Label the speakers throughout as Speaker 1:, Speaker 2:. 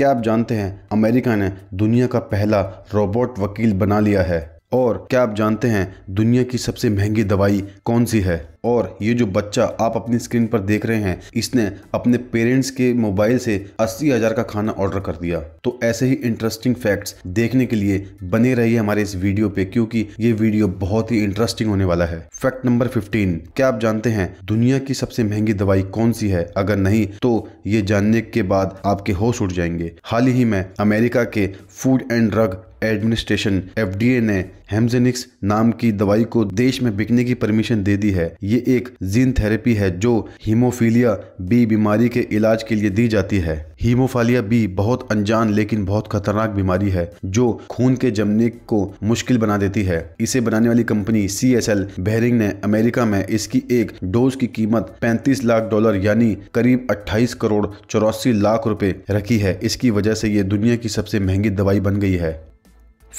Speaker 1: क्या आप जानते हैं अमेरिका ने दुनिया का पहला रोबोट वकील बना लिया है और क्या आप जानते हैं दुनिया की सबसे महंगी दवाई कौन सी है और ये जो बच्चा आप अपनी स्क्रीन पर देख रहे हैं इसने अपने पेरेंट्स के मोबाइल से अस्सी हजार का खाना ऑर्डर कर दिया तो ऐसे ही इंटरेस्टिंग फैक्ट्स देखने के लिए बने रहिए हमारे इस वीडियो पे क्योंकि ये वीडियो बहुत ही इंटरेस्टिंग होने वाला है फैक्ट नंबर फिफ्टीन क्या आप जानते हैं दुनिया की सबसे महंगी दवाई कौन सी है अगर नहीं तो ये जानने के बाद आपके होश उठ जाएंगे हाल ही में अमेरिका के food and drug administration FDA ने हेमजेनिक्स नाम की दवाई को देश में बिकने की परमिशन दे दी है ये एक जीन थेरेपी है जो हीमोफीलिया बी बीमारी के इलाज के लिए दी जाती है हीमोफालिया बी बहुत अनजान लेकिन बहुत खतरनाक बीमारी है जो खून के जमने को मुश्किल बना देती है इसे बनाने वाली company C S L Behring ने अमेरिका में इसकी एक डोज की कीमत 35 लाख डॉलर यानी करीब 28 करोड़ चौरासी लाख रुपए रखी है इसकी वजह से ये दुनिया की सबसे महंगी दवाई बन गई है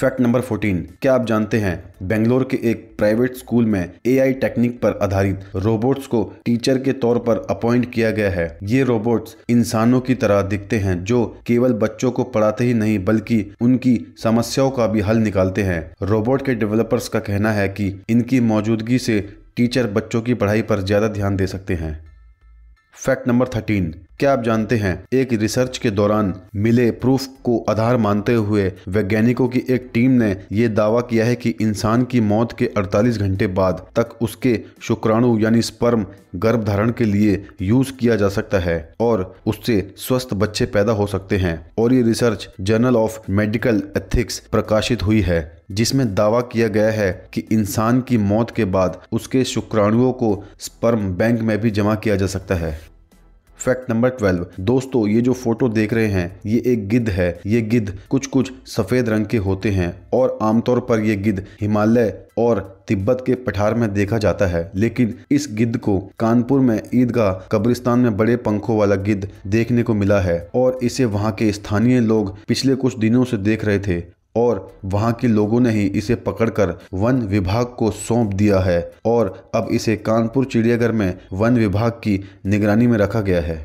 Speaker 1: फैक्ट नंबर 14 क्या आप जानते हैं बेंगलोर के एक प्राइवेट स्कूल में एआई टेक्निक पर आधारित रोबोट्स को टीचर के तौर पर अपॉइंट किया गया है ये रोबोट्स इंसानों की तरह दिखते हैं जो केवल बच्चों को पढ़ाते ही नहीं बल्कि उनकी समस्याओं का भी हल निकालते हैं रोबोट के डेवलपर्स का कहना है कि इनकी मौजूदगी से टीचर बच्चों की पढ़ाई पर ज्यादा ध्यान दे सकते हैं फैक्ट नंबर थर्टीन क्या आप जानते हैं एक रिसर्च के दौरान मिले प्रूफ को आधार मानते हुए वैज्ञानिकों की एक टीम ने यह दावा किया है कि इंसान की मौत के 48 घंटे बाद तक उसके शुक्राणु यानी स्पर्म गर्भधारण के लिए यूज किया जा सकता है और उससे स्वस्थ बच्चे पैदा हो सकते हैं और ये research journal of medical ethics प्रकाशित हुई है जिसमें दावा किया गया है कि इंसान की मौत के बाद उसके शुक्राणुओं को स्पर्म बैंक में भी जमा किया जा सकता है फैक्ट नंबर ट्वेल्व दोस्तों ये जो फोटो देख रहे हैं ये एक गिद्ध है ये गिद्ध कुछ कुछ सफेद रंग के होते हैं और आमतौर पर ये गिद्ध हिमालय और तिब्बत के पठार में देखा जाता है लेकिन इस गिद्ध को कानपुर में ईदगाह कब्रिस्तान में बड़े पंखों वाला गिद्ध देखने को मिला है और इसे वहाँ के स्थानीय लोग पिछले कुछ दिनों से देख रहे थे और वहां के लोगों ने ही इसे पकड़कर वन विभाग को सौंप दिया है और अब इसे कानपुर चिड़ियाघर में वन विभाग की निगरानी में रखा गया है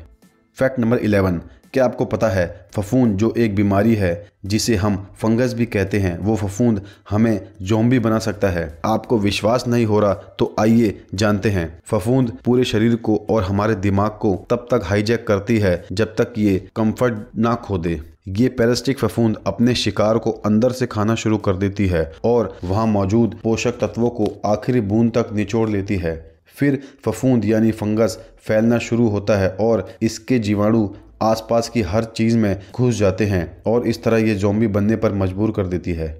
Speaker 1: फैक्ट नंबर इलेवन क्या आपको पता है फफूंद जो एक बीमारी है जिसे हम फंगस भी कहते हैं वो फफूंद हमें जोम्बी बना सकता है आपको विश्वास नहीं हो रहा तो आइए जानते हैं फफूंद पूरे शरीर को और हमारे दिमाग को तब तक हाईजैक करती है जब तक ये कंफर्ट ना खो दे ये पेरेस्टिक फफूंद अपने शिकार को अंदर से खाना शुरू कर देती है और वहाँ मौजूद पोषक तत्वों को आखिरी बूंद तक निचोड़ लेती है फिर फफूंद यानी फंगस फैलना शुरू होता है और इसके जीवाणु आसपास की हर चीज़ में घुस जाते हैं और इस तरह ये जोम्बी बनने पर मजबूर कर देती है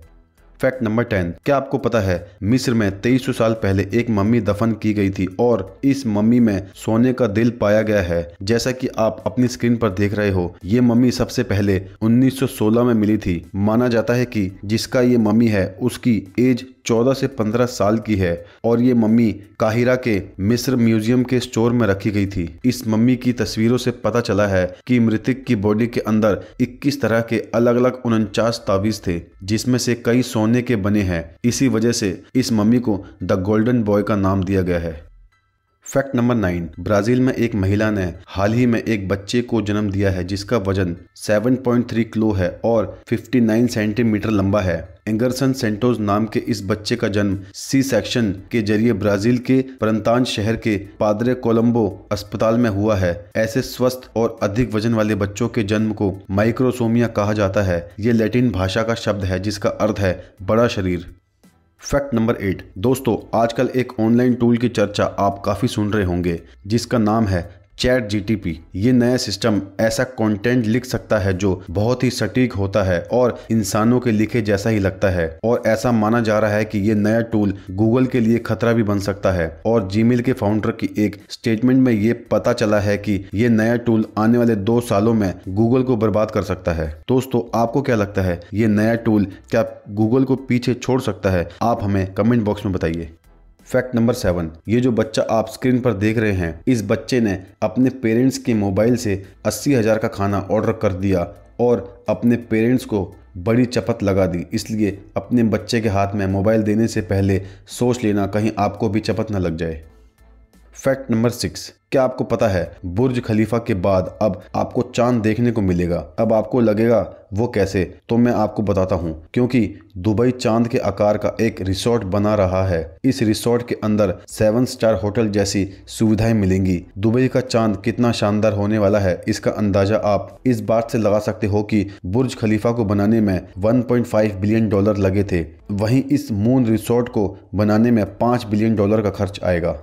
Speaker 1: फैक्ट नंबर टेन क्या आपको पता है मिस्र में तेईस साल पहले एक मम्मी दफन की गई थी और इस मम्मी में सोने का दिल पाया गया है जैसा कि आप अपनी स्क्रीन पर देख रहे हो ये मम्मी सबसे पहले 1916 में मिली थी माना जाता है कि जिसका ये मम्मी है उसकी एज 14 से 15 साल की है और ये मम्मी काहिरा के मिस्र म्यूजियम के स्टोर में रखी गई थी इस मम्मी की तस्वीरों से पता चला है कि मृतक की बॉडी के अंदर 21 तरह के अलग अलग उनचास तावीज थे जिसमें से कई सोने के बने हैं इसी वजह से इस मम्मी को द गोल्डन बॉय का नाम दिया गया है फैक्ट नंबर नाइन ब्राजील में एक महिला ने हाल ही में एक बच्चे को जन्म दिया है जिसका वजन 7.3 किलो है और 59 सेंटीमीटर लंबा है एंगरसन सेंटोज नाम के इस बच्चे का जन्म सी सेक्शन के जरिए ब्राजील के परंतान शहर के पादरे कोलंबो अस्पताल में हुआ है ऐसे स्वस्थ और अधिक वजन वाले बच्चों के जन्म को माइक्रोसोमिया कहा जाता है ये लैटिन भाषा का शब्द है जिसका अर्थ है बड़ा शरीर फैक्ट नंबर एट दोस्तों आजकल एक ऑनलाइन टूल की चर्चा आप काफ़ी सुन रहे होंगे जिसका नाम है चैट जीटीपी ये नया सिस्टम ऐसा कंटेंट लिख सकता है जो बहुत ही सटीक होता है और इंसानों के लिखे जैसा ही लगता है और ऐसा माना जा रहा है कि ये नया टूल गूगल के लिए खतरा भी बन सकता है और जीमेल के फाउंडर की एक स्टेटमेंट में ये पता चला है कि ये नया टूल आने वाले दो सालों में गूगल को बर्बाद कर सकता है दोस्तों आपको क्या लगता है ये नया टूल क्या गूगल को पीछे छोड़ सकता है आप हमें कमेंट बॉक्स में बताइए फैक्ट नंबर सेवन ये जो बच्चा आप स्क्रीन पर देख रहे हैं इस बच्चे ने अपने पेरेंट्स के मोबाइल से अस्सी हजार का खाना ऑर्डर कर दिया और अपने पेरेंट्स को बड़ी चपत लगा दी इसलिए अपने बच्चे के हाथ में मोबाइल देने से पहले सोच लेना कहीं आपको भी चपत न लग जाए फैक्ट नंबर सिक्स क्या आपको पता है बुर्ज खलीफा के बाद अब आपको चांद देखने को मिलेगा अब आपको लगेगा वो कैसे तो मैं आपको बताता हूँ क्योंकि दुबई चांद के आकार का एक रिसोर्ट बना रहा है इस रिसोर्ट के अंदर सेवन स्टार होटल जैसी सुविधाएं मिलेंगी दुबई का चांद कितना शानदार होने वाला है इसका अंदाजा आप इस बात से लगा सकते हो कि बुर्ज खलीफा को बनाने में 1.5 बिलियन डॉलर लगे थे वहीं इस मून रिसोर्ट को बनाने में 5 बिलियन डॉलर का खर्च आएगा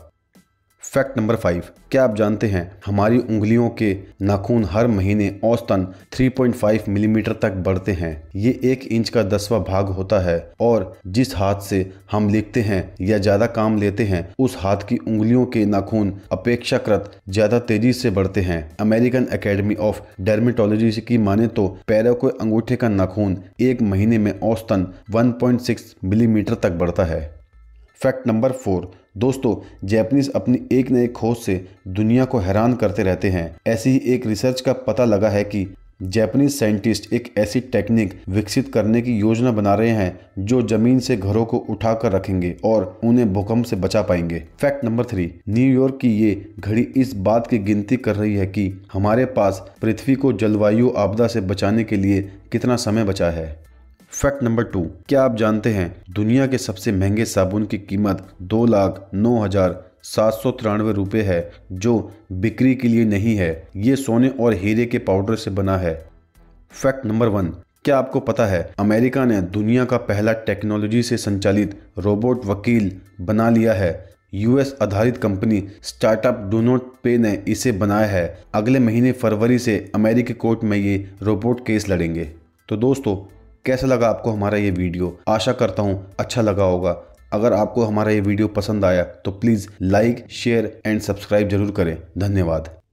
Speaker 1: फैक्ट नंबर फाइव क्या आप जानते हैं हमारी उंगलियों के नाखून हर महीने औसतन 3.5 मिलीमीटर mm तक बढ़ते हैं ये एक इंच का दसवा भाग होता है और जिस हाथ से हम लिखते हैं या ज्यादा काम लेते हैं उस हाथ की उंगलियों के नाखून अपेक्षाकृत ज्यादा तेजी से बढ़ते हैं अमेरिकन अकेडमी ऑफ डर्मेटोलॉजी की माने तो पैरों के अंगूठे का नाखून एक महीने में औसतन वन मिलीमीटर mm तक बढ़ता है फैक्ट नंबर फोर दोस्तों जैपनीज अपनी एक न एक खोज से दुनिया को हैरान करते रहते हैं ऐसी ही एक रिसर्च का पता लगा है कि जैपनीज साइंटिस्ट एक ऐसी टेक्निक विकसित करने की योजना बना रहे हैं जो जमीन से घरों को उठाकर रखेंगे और उन्हें भूकंप से बचा पाएंगे फैक्ट नंबर थ्री न्यूयॉर्क की ये घड़ी इस बात की गिनती कर रही है कि हमारे पास पृथ्वी को जलवायु आपदा से बचाने के लिए कितना समय बचा है फैक्ट नंबर टू क्या आप जानते हैं दुनिया के सबसे महंगे साबुन की कीमत दो लाख नौ हजार सात सौ तिरानवे रुपए है जो बिक्री के लिए नहीं है ये सोने और हीरे के पाउडर से बना है फैक्ट नंबर वन क्या आपको पता है अमेरिका ने दुनिया का पहला टेक्नोलॉजी से संचालित रोबोट वकील बना लिया है यूएस आधारित कंपनी स्टार्टअप डोनोट पे ने इसे बनाया है अगले महीने फरवरी से अमेरिकी कोर्ट में ये रोबोट केस लड़ेंगे तो दोस्तों कैसा लगा आपको हमारा ये वीडियो आशा करता हूँ अच्छा लगा होगा अगर आपको हमारा ये वीडियो पसंद आया तो please like share and subscribe जरूर करें धन्यवाद